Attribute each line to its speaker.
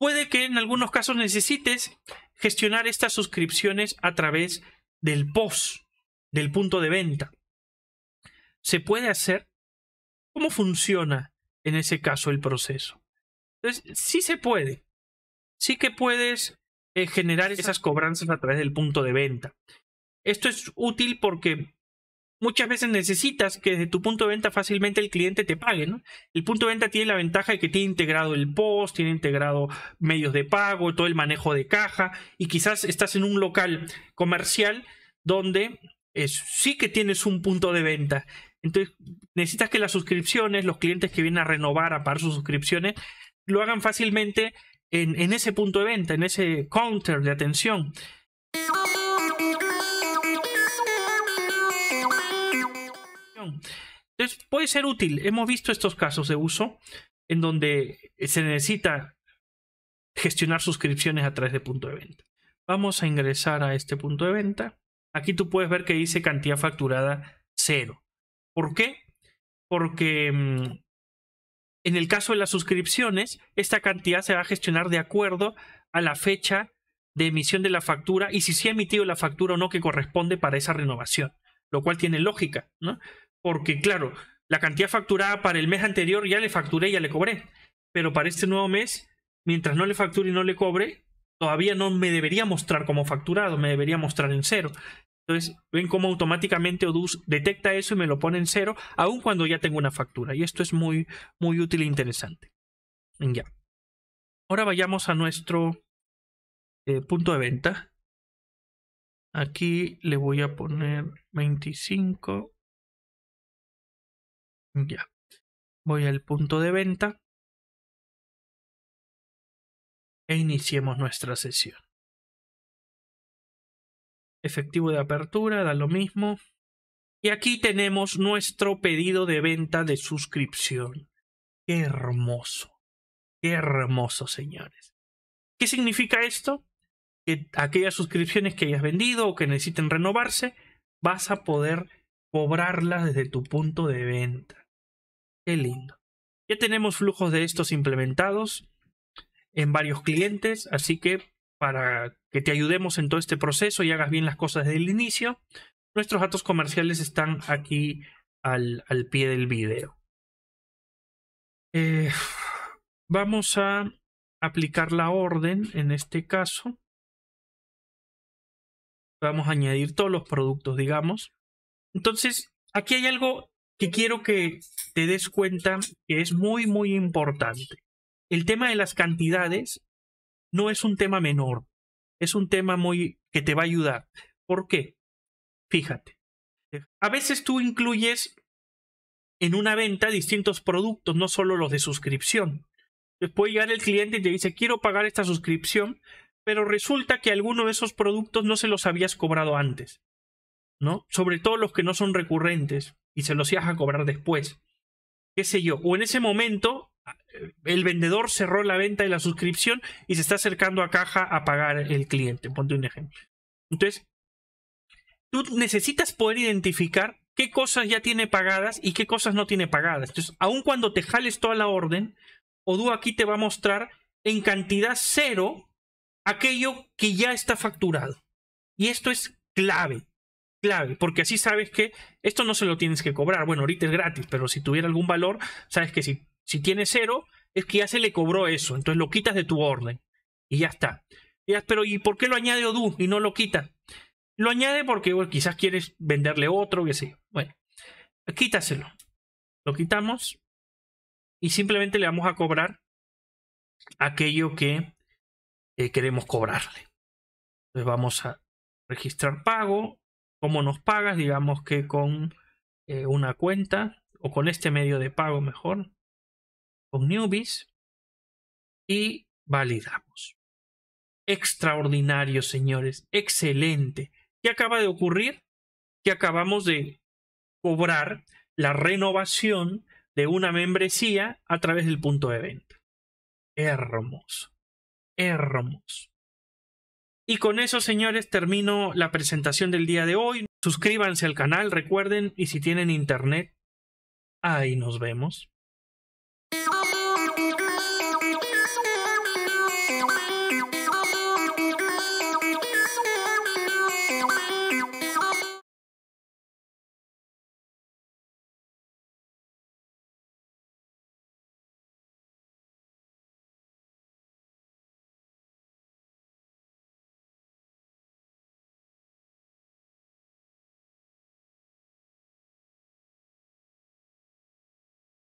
Speaker 1: puede que en algunos casos necesites gestionar estas suscripciones a través del POS, del punto de venta. ¿Se puede hacer? ¿Cómo funciona en ese caso el proceso? Entonces, sí se puede. Sí que puedes eh, generar esas cobranzas a través del punto de venta. Esto es útil porque muchas veces necesitas que desde tu punto de venta fácilmente el cliente te pague, ¿no? El punto de venta tiene la ventaja de que tiene integrado el post, tiene integrado medios de pago, todo el manejo de caja, y quizás estás en un local comercial donde es, sí que tienes un punto de venta. Entonces necesitas que las suscripciones, los clientes que vienen a renovar, a pagar sus suscripciones, lo hagan fácilmente en, en ese punto de venta, en ese counter de atención. Entonces, puede ser útil. Hemos visto estos casos de uso en donde se necesita gestionar suscripciones a través de punto de venta. Vamos a ingresar a este punto de venta. Aquí tú puedes ver que dice cantidad facturada cero. ¿Por qué? Porque mm, en el caso de las suscripciones, esta cantidad se va a gestionar de acuerdo a la fecha de emisión de la factura y si se ha emitido la factura o no que corresponde para esa renovación, lo cual tiene lógica, ¿no? porque claro, la cantidad facturada para el mes anterior ya le facturé, ya le cobré, pero para este nuevo mes, mientras no le facture y no le cobre, todavía no me debería mostrar como facturado, me debería mostrar en cero. Entonces, ven cómo automáticamente Odus detecta eso y me lo pone en cero, aun cuando ya tengo una factura. Y esto es muy, muy útil e interesante. Mm, ya. Ahora vayamos a nuestro eh, punto de venta. Aquí le voy a poner 25 ya. Voy al punto de venta. E iniciemos nuestra sesión. Efectivo de apertura, da lo mismo. Y aquí tenemos nuestro pedido de venta de suscripción. Qué hermoso. Qué hermoso, señores. ¿Qué significa esto? Que aquellas suscripciones que hayas vendido o que necesiten renovarse, vas a poder cobrarlas desde tu punto de venta. Qué lindo. Ya tenemos flujos de estos implementados en varios clientes, así que para que te ayudemos en todo este proceso y hagas bien las cosas desde el inicio, nuestros datos comerciales están aquí al, al pie del video. Eh, vamos a aplicar la orden en este caso. Vamos a añadir todos los productos, digamos. Entonces, aquí hay algo que quiero que te des cuenta que es muy, muy importante. El tema de las cantidades no es un tema menor, es un tema muy que te va a ayudar. ¿Por qué? Fíjate. A veces tú incluyes en una venta distintos productos, no solo los de suscripción. Pues Después llega el cliente y te dice, quiero pagar esta suscripción, pero resulta que alguno de esos productos no se los habías cobrado antes. Sobre todo los que no son recurrentes y se los ibas a cobrar después. ¿Qué sé yo? O en ese momento eh, el vendedor cerró la venta y la suscripción y se está acercando a caja a pagar el cliente. Ponte un ejemplo. Entonces, tú necesitas poder identificar qué cosas ya tiene pagadas y qué cosas no tiene pagadas. Entonces, aun cuando te jales toda la orden, Odoo aquí te va a mostrar en cantidad cero aquello que ya está facturado. Y esto es clave clave, porque así sabes que esto no se lo tienes que cobrar. Bueno, ahorita es gratis, pero si tuviera algún valor, sabes que si, si tiene cero, es que ya se le cobró eso. Entonces lo quitas de tu orden y ya está. ya, pero ¿y por qué lo añade Odoo y no lo quita? Lo añade porque quizás quieres venderle otro, que sé Bueno, quítaselo. Lo quitamos y simplemente le vamos a cobrar aquello que eh, queremos cobrarle. Entonces vamos a registrar pago, cómo nos pagas, digamos que con eh, una cuenta o con este medio de pago mejor, con Newbies y validamos. Extraordinario, señores, excelente. ¿Qué acaba de ocurrir? Que acabamos de cobrar la renovación de una membresía a través del punto de venta. Hermoso, hermoso. Y con eso, señores, termino la presentación del día de hoy. Suscríbanse al canal, recuerden, y si tienen internet, ahí nos vemos.